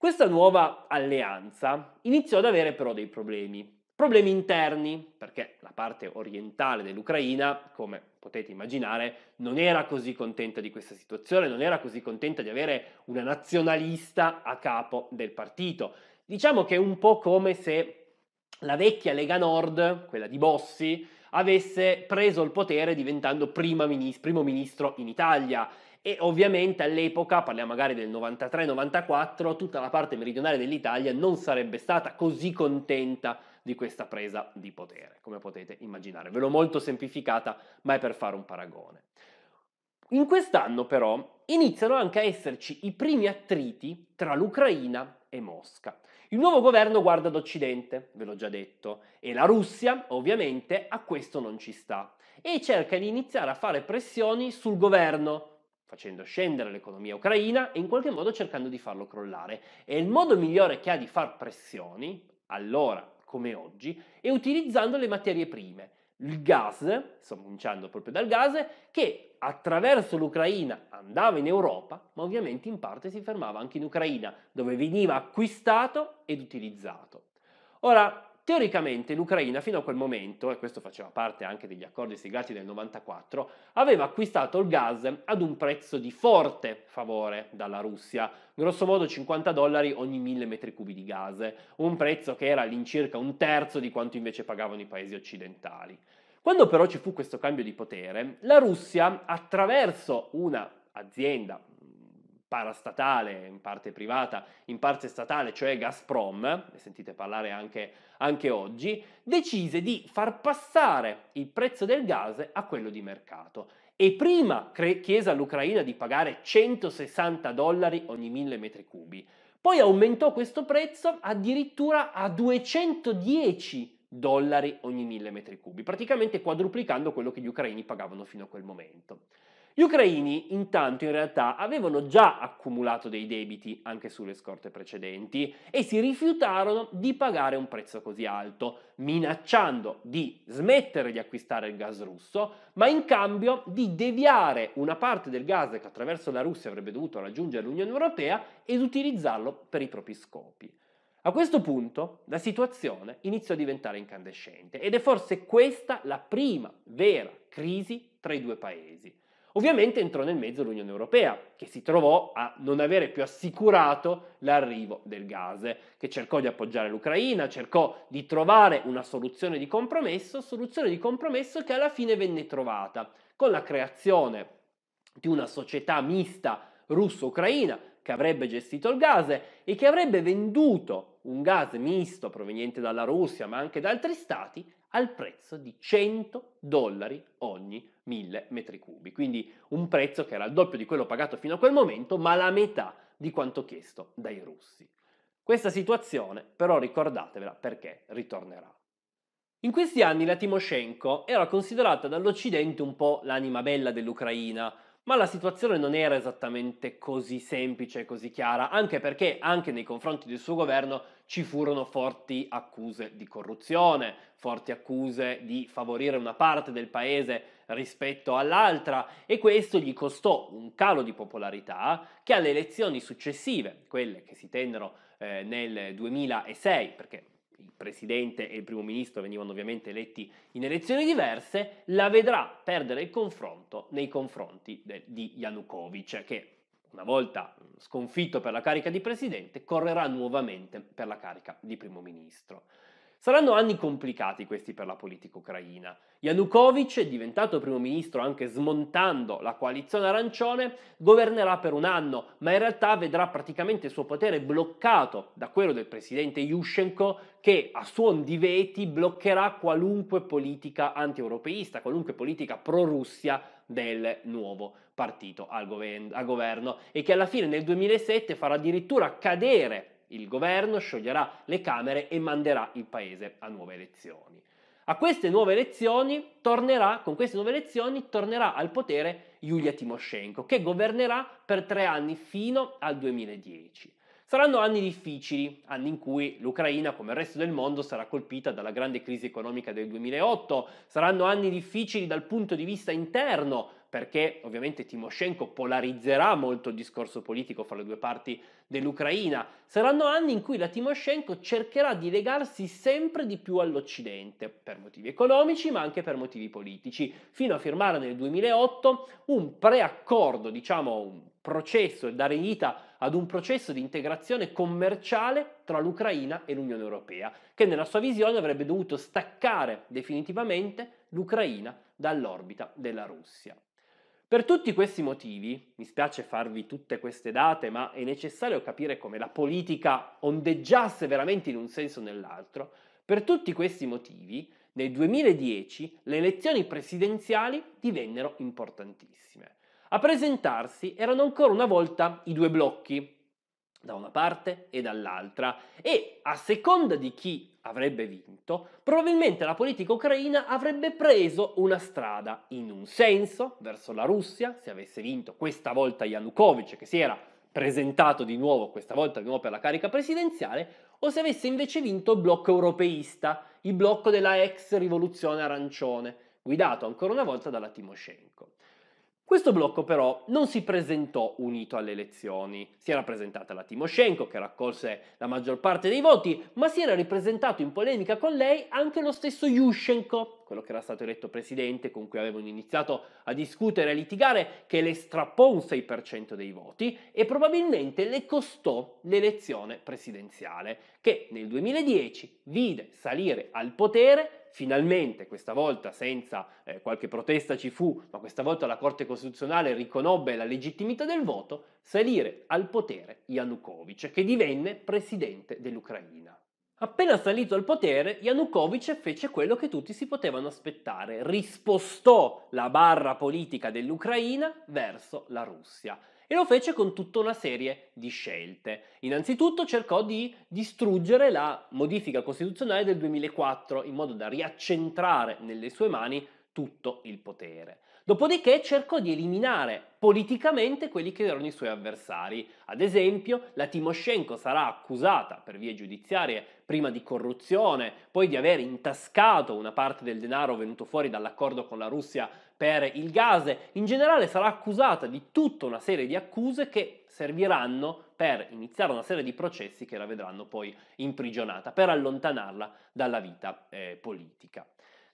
Questa nuova alleanza iniziò ad avere però dei problemi. Problemi interni, perché la parte orientale dell'Ucraina, come potete immaginare, non era così contenta di questa situazione, non era così contenta di avere una nazionalista a capo del partito. Diciamo che è un po' come se la vecchia Lega Nord, quella di Bossi, avesse preso il potere diventando primo ministro in Italia e ovviamente all'epoca, parliamo magari del 93-94, tutta la parte meridionale dell'Italia non sarebbe stata così contenta di questa presa di potere, come potete immaginare. Ve l'ho molto semplificata, ma è per fare un paragone. In quest'anno però iniziano anche a esserci i primi attriti tra l'Ucraina e Mosca. Il nuovo governo guarda ad Occidente, ve l'ho già detto, e la Russia ovviamente a questo non ci sta e cerca di iniziare a fare pressioni sul governo facendo scendere l'economia ucraina e in qualche modo cercando di farlo crollare. E il modo migliore che ha di far pressioni, allora come oggi, è utilizzando le materie prime. Il gas, sto cominciando proprio dal gas, che attraverso l'Ucraina andava in Europa, ma ovviamente in parte si fermava anche in Ucraina, dove veniva acquistato ed utilizzato. Ora, Teoricamente l'Ucraina fino a quel momento, e questo faceva parte anche degli accordi siglati nel 1994, aveva acquistato il gas ad un prezzo di forte favore dalla Russia, grosso modo 50 dollari ogni 1000 metri cubi di gas, un prezzo che era all'incirca un terzo di quanto invece pagavano i paesi occidentali. Quando però ci fu questo cambio di potere, la Russia, attraverso una un'azienda parastatale, in parte privata, in parte statale, cioè Gazprom, ne sentite parlare anche, anche, oggi, decise di far passare il prezzo del gas a quello di mercato e prima cre- chiese all'Ucraina di pagare 160 dollari ogni 1000 metri cubi, poi aumentò questo prezzo addirittura a 210 dollari ogni 1000 metri cubi, praticamente quadruplicando quello che gli ucraini pagavano fino a quel momento. Gli ucraini intanto in realtà avevano già accumulato dei debiti anche sulle scorte precedenti e si rifiutarono di pagare un prezzo così alto, minacciando di smettere di acquistare il gas russo, ma in cambio di deviare una parte del gas che attraverso la Russia avrebbe dovuto raggiungere l'Unione Europea ed utilizzarlo per i propri scopi. A questo punto la situazione iniziò a diventare incandescente ed è forse questa la prima vera crisi tra i due paesi. Ovviamente entrò nel mezzo l'Unione Europea, che si trovò a non avere più assicurato l'arrivo del gas, che cercò di appoggiare l'Ucraina, cercò di trovare una soluzione di compromesso, soluzione di compromesso che alla fine venne trovata con la creazione di una società mista russo-ucraina che avrebbe gestito il gas e che avrebbe venduto un gas misto proveniente dalla Russia ma anche da altri stati al prezzo di 100 dollari ogni mille metri cubi, quindi un prezzo che era il doppio di quello pagato fino a quel momento ma la metà di quanto chiesto dai russi. Questa situazione però ricordatevela perché ritornerà. In questi anni la Timoshenko era considerata dall'Occidente un po' l'anima bella dell'Ucraina, ma la situazione non era esattamente così semplice e così chiara, anche perché anche nei confronti del suo governo ci furono forti accuse di corruzione, forti accuse di favorire una parte del paese rispetto all'altra e questo gli costò un calo di popolarità che alle elezioni successive, quelle che si tennero eh, nel 2006, perché il presidente e il primo ministro venivano ovviamente eletti in elezioni diverse, la vedrà perdere il confronto nei confronti de, di Yanukovych, che una volta mm, sconfitto per la carica di presidente, correrà nuovamente per la carica di primo ministro. Saranno anni complicati questi per la politica ucraina. Yanukovych, diventato primo ministro anche smontando la coalizione arancione, governerà per un anno, ma in realtà vedrà praticamente il suo potere bloccato da quello del presidente Yushchenko che a suon di veti bloccherà qualunque politica anti-europeista, qualunque politica pro-Russia del nuovo partito al, governo e che alla fine nel 2007 farà addirittura cadere il governo, scioglierà le Camere e manderà il Paese a nuove elezioni. A queste nuove elezioni tornerà, con queste nuove elezioni tornerà al potere Giulia Timoshenko, che governerà per tre anni fino al 2010. Saranno anni difficili, anni in cui l'Ucraina, come il resto del mondo, sarà colpita dalla grande crisi economica del 2008, saranno anni difficili dal punto di vista interno, perché ovviamente Timoshenko polarizzerà molto il discorso politico fra le due parti dell'Ucraina. Saranno anni in cui la Timoshenko cercherà di legarsi sempre di più all'Occidente, per motivi economici ma anche per motivi politici, fino a firmare nel 2008 un preaccordo, diciamo un processo e dare vita ad un processo di integrazione commerciale tra l'Ucraina e l'Unione Europea, che nella sua visione avrebbe dovuto staccare definitivamente l'Ucraina dall'orbita della Russia. Per tutti questi motivi, mi spiace farvi tutte queste date, ma è necessario capire come la politica ondeggiasse veramente in un senso o nell'altro, per tutti questi motivi, nel 2010 le elezioni presidenziali divennero importantissime. A presentarsi erano ancora una volta i due blocchi, da una parte e dall'altra e a seconda di chi avrebbe vinto, probabilmente la politica ucraina avrebbe preso una strada in un senso verso la Russia, se avesse vinto questa volta Yanukovych che si era presentato di nuovo, questa volta di nuovo per la carica presidenziale, o se avesse invece vinto il blocco europeista, il blocco della ex rivoluzione arancione, guidato ancora una volta dalla Timoshenko. Questo blocco però non si presentò unito alle elezioni. Si era presentata la Timoshenko che raccolse la maggior parte dei voti, ma si era ripresentato in polemica con lei anche lo stesso Yushchenko, quello che era stato eletto presidente con cui avevano iniziato a discutere e a litigare, che le strappò un 6% dei voti e probabilmente le costò l'elezione presidenziale, che nel 2010 vide salire al potere finalmente, questa volta senza eh, qualche protesta ci fu, ma questa volta la Corte Costituzionale riconobbe la legittimità del voto, salire al potere Yanukovych, che divenne presidente dell'Ucraina. Appena salito al potere, Yanukovych fece quello che tutti si potevano aspettare, rispostò la barra politica dell'Ucraina verso la Russia e lo fece con tutta una serie di scelte. Innanzitutto cercò di distruggere la modifica costituzionale del 2004 in modo da riaccentrare nelle sue mani tutto il potere. Dopodiché cercò di eliminare politicamente quelli che erano i suoi avversari. Ad esempio, la Timoshenko sarà accusata per vie giudiziarie prima di corruzione, poi di aver intascato una parte del denaro venuto fuori dall'accordo con la Russia per il gas. In generale sarà accusata di tutta una serie di accuse che serviranno per iniziare una serie di processi che la vedranno poi imprigionata, per allontanarla dalla vita eh, politica.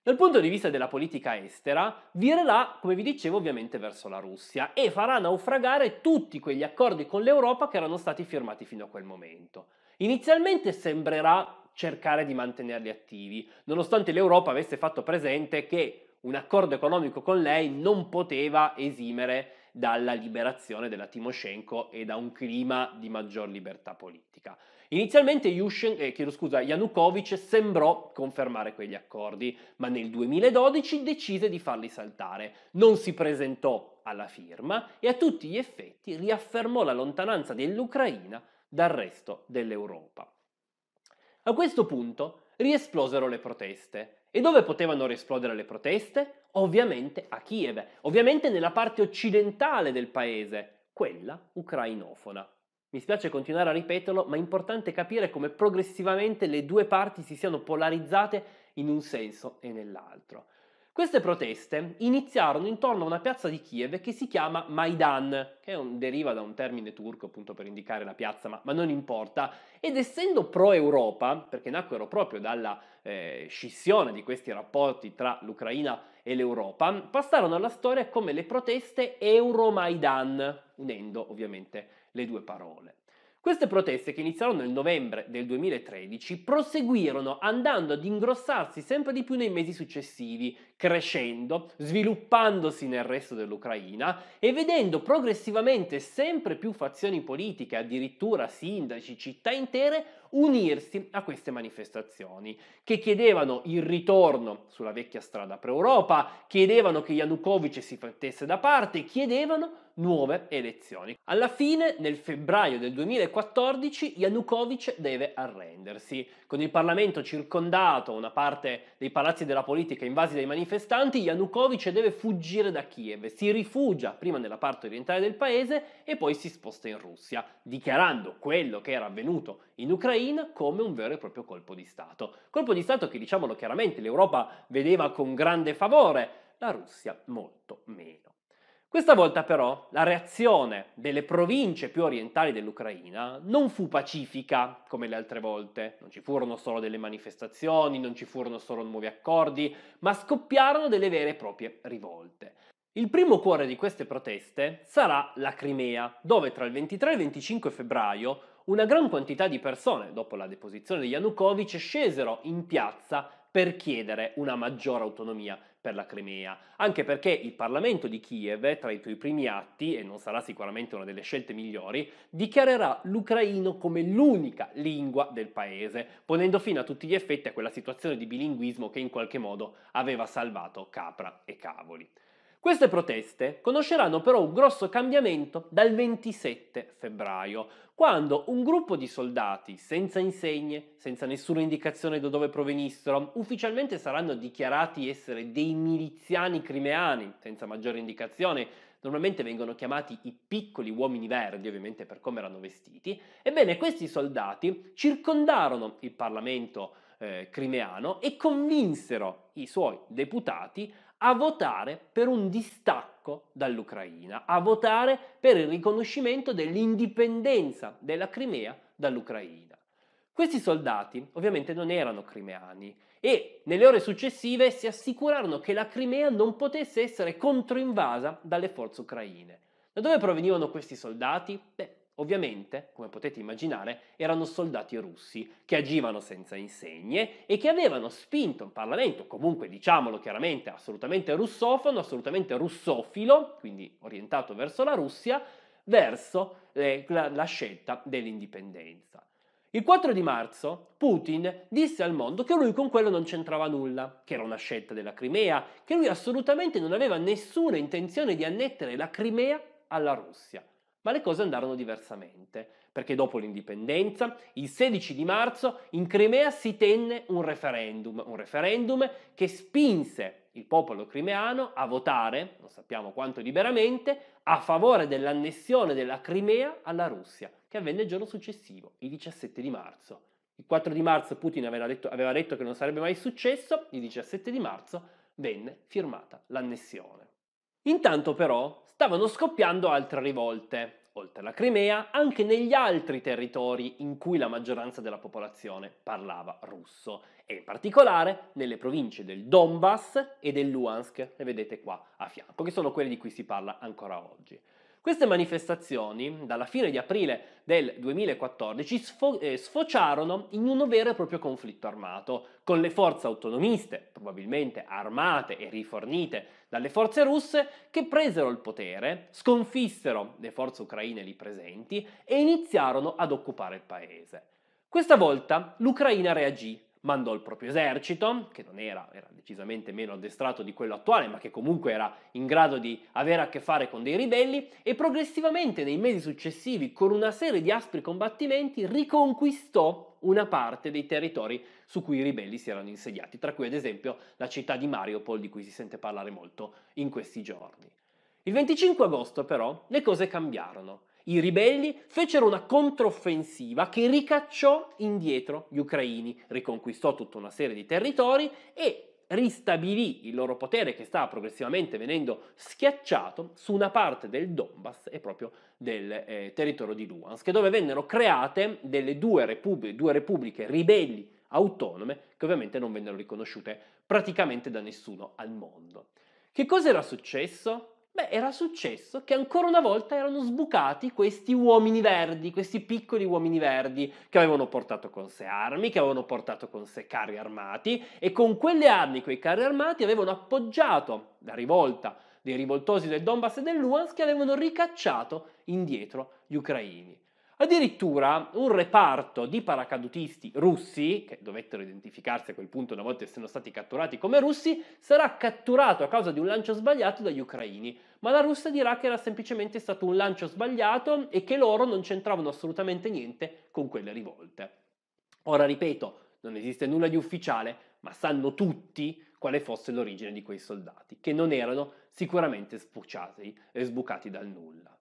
Dal punto di vista della politica estera, virerà, come vi dicevo, ovviamente verso la Russia e farà naufragare tutti quegli accordi con l'Europa che erano stati firmati fino a quel momento. Inizialmente sembrerà cercare di mantenerli attivi, nonostante l'Europa avesse fatto presente che un accordo economico con lei non poteva esimere dalla liberazione della Timoshenko e da un clima di maggior libertà politica. Inizialmente Yushin, eh, chiedo scusa, Yanukovych sembrò confermare quegli accordi, ma nel 2012 decise di farli saltare. Non si presentò alla firma e a tutti gli effetti riaffermò la lontananza dell'Ucraina dal resto dell'Europa. A questo punto riesplosero le proteste. E dove potevano riesplodere le proteste? Ovviamente a Kiev, ovviamente nella parte occidentale del paese, quella ucrainofona. Mi spiace continuare a ripeterlo, ma è importante capire come progressivamente le due parti si siano polarizzate in un senso e nell'altro. Queste proteste iniziarono intorno a una piazza di Kiev che si chiama Maidan, che un, deriva da un termine turco appunto per indicare la piazza, ma, ma non importa, ed essendo pro-Europa, perché nacquero proprio dalla eh, scissione di questi rapporti tra l'Ucraina e l'Europa, passarono alla storia come le proteste Euromaidan, unendo ovviamente le due parole. Queste proteste, che iniziarono nel novembre del 2013, proseguirono andando ad ingrossarsi sempre di più nei mesi successivi, crescendo, sviluppandosi nel resto dell'Ucraina e vedendo progressivamente sempre più fazioni politiche, addirittura sindaci, città intere, unirsi a queste manifestazioni, che chiedevano il ritorno sulla vecchia strada pre Europa, chiedevano che Yanukovych si mettesse da parte, chiedevano nuove elezioni. Alla fine, nel febbraio del 2014, Yanukovych deve arrendersi. Con il Parlamento circondato, una parte dei palazzi della politica invasi dai manifestanti, manifestanti, Yanukovych deve fuggire da Kiev, si rifugia prima nella parte orientale del paese e poi si sposta in Russia, dichiarando quello che era avvenuto in Ucraina come un vero e proprio colpo di Stato. Colpo di Stato che, diciamolo chiaramente, l'Europa vedeva con grande favore, la Russia molto meno. Questa volta però la reazione delle province più orientali dell'Ucraina non fu pacifica come le altre volte. Non ci furono solo delle manifestazioni, non ci furono solo nuovi accordi, ma scoppiarono delle vere e proprie rivolte. Il primo cuore di queste proteste sarà la Crimea, dove tra il 23 e il 25 febbraio una gran quantità di persone, dopo la deposizione di Yanukovych, scesero in piazza per chiedere una maggiore autonomia, per la Crimea, anche perché il Parlamento di Kiev, tra i suoi primi atti, e non sarà sicuramente una delle scelte migliori, dichiarerà l'ucraino come l'unica lingua del paese, ponendo fine a tutti gli effetti a quella situazione di bilinguismo che in qualche modo aveva salvato capra e cavoli. Queste proteste conosceranno però un grosso cambiamento dal 27 febbraio, quando un gruppo di soldati, senza insegne, senza nessuna indicazione da dove provenissero, ufficialmente saranno dichiarati essere dei miliziani crimeani, senza maggiore indicazione, normalmente vengono chiamati i piccoli uomini verdi, ovviamente per come erano vestiti, ebbene questi soldati circondarono il Parlamento eh, crimeano e convinsero i suoi deputati a votare per un distacco distacco dall'Ucraina, a votare per il riconoscimento dell'indipendenza della Crimea dall'Ucraina. Questi soldati ovviamente non erano crimeani e nelle ore successive si assicurarono che la Crimea non potesse essere controinvasa dalle forze ucraine. Da dove provenivano questi soldati? Beh, Ovviamente, come potete immaginare, erano soldati russi che agivano senza insegne e che avevano spinto un Parlamento, comunque diciamolo chiaramente, assolutamente russofono, assolutamente russofilo, quindi orientato verso la Russia, verso eh, la, la scelta dell'indipendenza. Il 4 di marzo Putin disse al mondo che lui con quello non c'entrava nulla, che era una scelta della Crimea, che lui assolutamente non aveva nessuna intenzione di annettere la Crimea alla Russia. Ma le cose andarono diversamente, perché dopo l'indipendenza, il 16 di marzo, in Crimea si tenne un referendum, un referendum che spinse il popolo crimeano a votare, non sappiamo quanto liberamente, a favore dell'annessione della Crimea alla Russia, che avvenne il giorno successivo, il 17 di marzo. Il 4 di marzo Putin aveva detto, aveva detto che non sarebbe mai successo, il 17 di marzo venne firmata l'annessione. Intanto però stavano scoppiando altre rivolte, oltre alla Crimea, anche negli altri territori in cui la maggioranza della popolazione parlava russo, e in particolare nelle province del Donbass e del Luhansk, le vedete qua a fianco, che sono quelle di cui si parla ancora oggi. Queste manifestazioni, dalla fine di aprile del 2014, sfo- eh, sfociarono in uno vero e proprio conflitto armato, con le forze autonomiste, probabilmente armate e rifornite dalle forze russe, che presero il potere, sconfissero le forze ucraine lì presenti e iniziarono ad occupare il paese. Questa volta l'Ucraina reagì mandò il proprio esercito, che non era, era, decisamente meno addestrato di quello attuale, ma che comunque era in grado di avere a che fare con dei ribelli, e progressivamente nei mesi successivi, con una serie di aspri combattimenti, riconquistò una parte dei territori su cui i ribelli si erano insediati, tra cui ad esempio la città di Mariupol, di cui si sente parlare molto in questi giorni. Il 25 agosto però le cose cambiarono i ribelli fecero una controffensiva che ricacciò indietro gli ucraini, riconquistò tutta una serie di territori e ristabilì il loro potere che stava progressivamente venendo schiacciato su una parte del Donbass e proprio del eh, territorio di Luhansk, dove vennero create delle due, repub- due repubbliche ribelli autonome che ovviamente non vennero riconosciute praticamente da nessuno al mondo. Che cosa era successo? Beh, era successo che ancora una volta erano sbucati questi uomini verdi, questi piccoli uomini verdi, che avevano portato con sé armi, che avevano portato con sé carri armati e con quelle armi, quei carri armati, avevano appoggiato la rivolta dei rivoltosi del Donbass e del Luhansk che avevano ricacciato indietro gli ucraini. Addirittura un reparto di paracadutisti russi, che dovettero identificarsi a quel punto una volta essendo stati catturati come russi, sarà catturato a causa di un lancio sbagliato dagli ucraini, ma la Russia dirà che era semplicemente stato un lancio sbagliato e che loro non c'entravano assolutamente niente con quelle rivolte. Ora ripeto, non esiste nulla di ufficiale, ma sanno tutti quale fosse l'origine di quei soldati, che non erano sicuramente sbucati, sbucati dal nulla.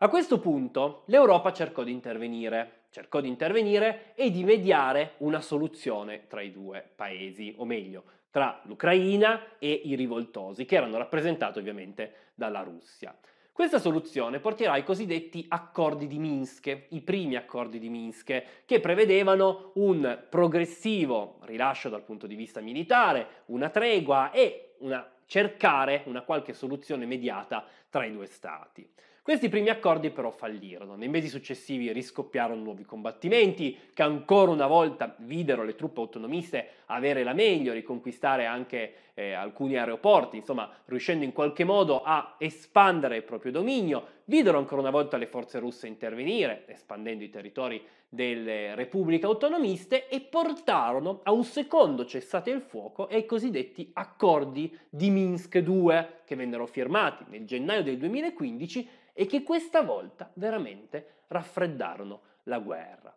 A questo punto l'Europa cercò di intervenire, cercò di intervenire e di mediare una soluzione tra i due paesi, o meglio, tra l'Ucraina e i rivoltosi, che erano rappresentati ovviamente dalla Russia. Questa soluzione porterà ai cosiddetti accordi di Minsk, i primi accordi di Minsk, che prevedevano un progressivo rilascio dal punto di vista militare, una tregua e una cercare una qualche soluzione mediata tra i due stati. Questi primi accordi però fallirono, nei mesi successivi riscoppiarono nuovi combattimenti che ancora una volta videro le truppe autonomiste avere la meglio, riconquistare anche eh, alcuni aeroporti, insomma riuscendo in qualche modo a espandere il proprio dominio, videro ancora una volta le forze russe intervenire, espandendo i territori delle repubbliche autonomiste e portarono a un secondo cessate il fuoco e ai cosiddetti accordi di Minsk II, che vennero firmati nel gennaio del 2015 e che questa volta veramente raffreddarono la guerra.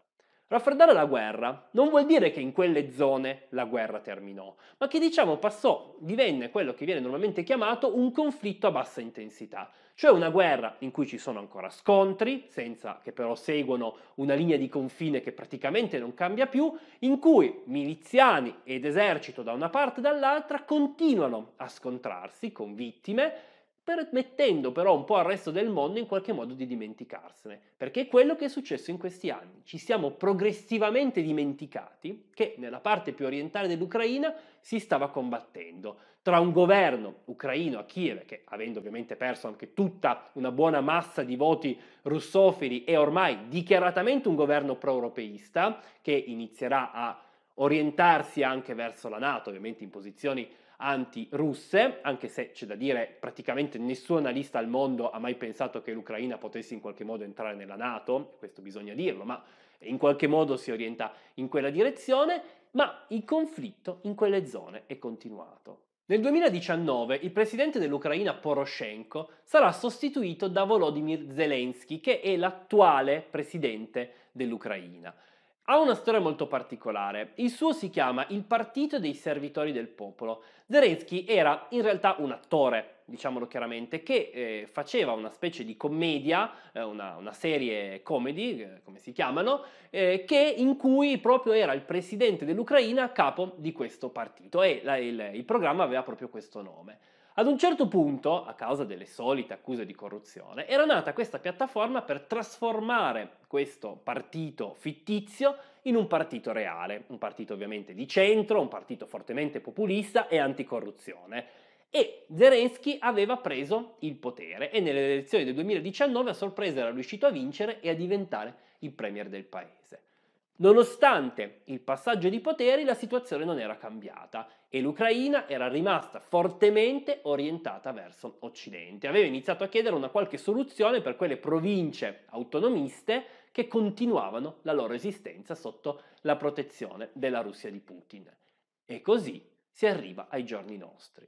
Raffreddare la guerra non vuol dire che in quelle zone la guerra terminò, ma che diciamo passò, divenne quello che viene normalmente chiamato un conflitto a bassa intensità, cioè una guerra in cui ci sono ancora scontri, senza che però seguono una linea di confine che praticamente non cambia più, in cui miliziani ed esercito da una parte e dall'altra continuano a scontrarsi con vittime permettendo però un po' al resto del mondo in qualche modo di dimenticarsene, perché è quello che è successo in questi anni. Ci siamo progressivamente dimenticati che nella parte più orientale dell'Ucraina si stava combattendo tra un governo ucraino a Kiev, che avendo ovviamente perso anche tutta una buona massa di voti russofili, è ormai dichiaratamente un governo pro-europeista, che inizierà a orientarsi anche verso la Nato, ovviamente in posizioni anti-russe, anche se c'è da dire praticamente nessun analista al mondo ha mai pensato che l'Ucraina potesse in qualche modo entrare nella Nato, questo bisogna dirlo, ma in qualche modo si orienta in quella direzione, ma il conflitto in quelle zone è continuato. Nel 2019 il presidente dell'Ucraina Poroshenko sarà sostituito da Volodymyr Zelensky, che è l'attuale presidente dell'Ucraina. Ha una storia molto particolare. Il suo si chiama Il Partito dei Servitori del Popolo. Zelensky era in realtà un attore, diciamolo chiaramente, che eh, faceva una specie di commedia, eh, una, una, serie comedy, eh, come si chiamano, eh, che, in cui proprio era il presidente dell'Ucraina capo di questo partito e la, il, il programma aveva proprio questo nome. Ad un certo punto, a causa delle solite accuse di corruzione, era nata questa piattaforma per trasformare questo partito fittizio in un partito reale, un partito ovviamente di centro, un partito fortemente populista e anticorruzione. E Zelensky aveva preso il potere e nelle elezioni del 2019 a sorpresa era riuscito a vincere e a diventare il premier del paese. Nonostante il passaggio di poteri, la situazione non era cambiata e l'Ucraina era rimasta fortemente orientata verso Occidente. Aveva iniziato a chiedere una qualche soluzione per quelle province autonomiste che continuavano la loro esistenza sotto la protezione della Russia di Putin. E così si arriva ai giorni nostri.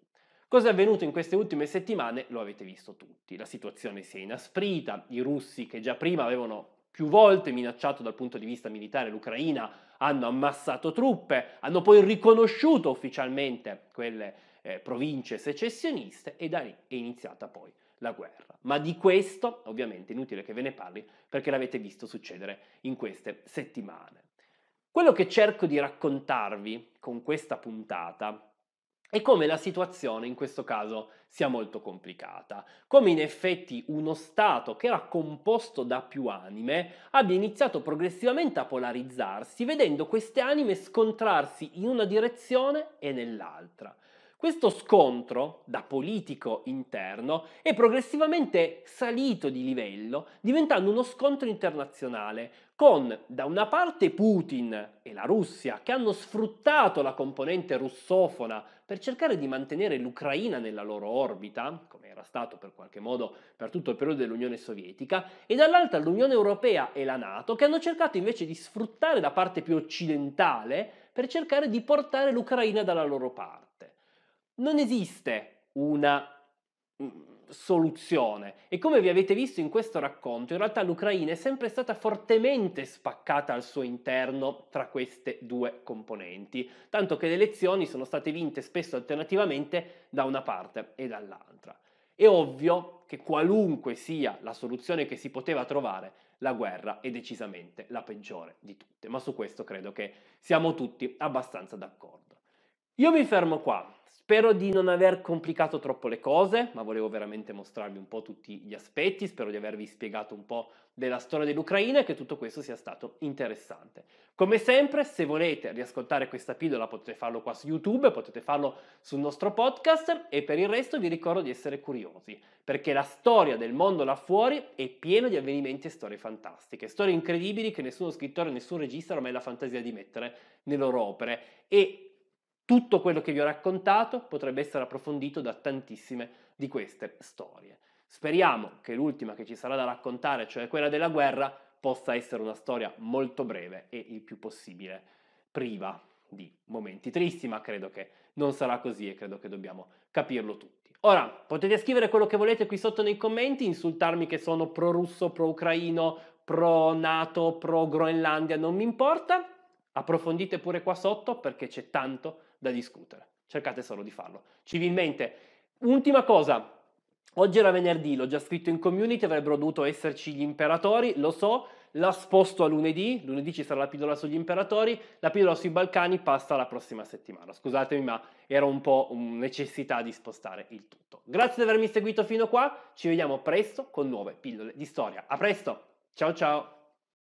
Cosa è avvenuto in queste ultime settimane lo avete visto tutti. La situazione si è inasprita, i russi che già prima avevano più volte minacciato dal punto di vista militare l'Ucraina, hanno ammassato truppe, hanno poi riconosciuto ufficialmente quelle eh, province secessioniste e da lì è iniziata poi la guerra. Ma di questo ovviamente è inutile che ve ne parli perché l'avete visto succedere in queste settimane. Quello che cerco di raccontarvi con questa puntata e come la situazione in questo caso sia molto complicata, come in effetti uno Stato che era composto da più anime abbia iniziato progressivamente a polarizzarsi, vedendo queste anime scontrarsi in una direzione e nell'altra. Questo scontro da politico interno è progressivamente salito di livello, diventando uno scontro internazionale, con da una parte Putin e la Russia che hanno sfruttato la componente russofona per cercare di mantenere l'Ucraina nella loro orbita, come era stato per qualche modo per tutto il periodo dell'Unione Sovietica, e dall'altra l'Unione Europea e la Nato, che hanno cercato invece di sfruttare la parte più occidentale per cercare di portare l'Ucraina dalla loro parte. Non esiste una mm, soluzione. E come vi avete visto in questo racconto, in realtà l'Ucraina è sempre stata fortemente spaccata al suo interno tra queste due componenti, tanto che le elezioni sono state vinte spesso alternativamente da una parte e dall'altra. È ovvio che qualunque sia la soluzione che si poteva trovare, la guerra è decisamente la peggiore di tutte, ma su questo credo che siamo tutti abbastanza d'accordo. Io mi fermo qua, Spero di non aver complicato troppo le cose, ma volevo veramente mostrarvi un po' tutti gli aspetti, spero di avervi spiegato un po' della storia dell'Ucraina e che tutto questo sia stato interessante. Come sempre, se volete riascoltare questa pillola potete farlo qua su YouTube, potete farlo sul nostro podcast e per il resto vi ricordo di essere curiosi, perché la storia del mondo là fuori è piena di avvenimenti e storie fantastiche, storie incredibili che nessuno scrittore, nessun regista ormai ha la fantasia di mettere nelle loro opere e tutto quello che vi ho raccontato potrebbe essere approfondito da tantissime di queste storie. Speriamo che l'ultima che ci sarà da raccontare, cioè quella della guerra, possa essere una storia molto breve e il più possibile priva di momenti tristi, ma credo che non sarà così e credo che dobbiamo capirlo tutti. Ora, potete scrivere quello che volete qui sotto nei commenti, insultarmi che sono pro-russo, pro-ucraino, pro-NATO, pro-Groenlandia, non mi importa. Approfondite pure qua sotto perché c'è tanto da da discutere. Cercate solo di farlo. Civilmente, ultima cosa. Oggi era venerdì, l'ho già scritto in community, avrebbero dovuto esserci gli imperatori, lo so, la sposto a lunedì, lunedì ci sarà la pillola sugli imperatori, la pillola sui Balcani passa la prossima settimana. Scusatemi, ma era un po' una necessità di spostare il tutto. Grazie di avermi seguito fino qua, ci vediamo presto con nuove pillole di storia. A presto, ciao ciao!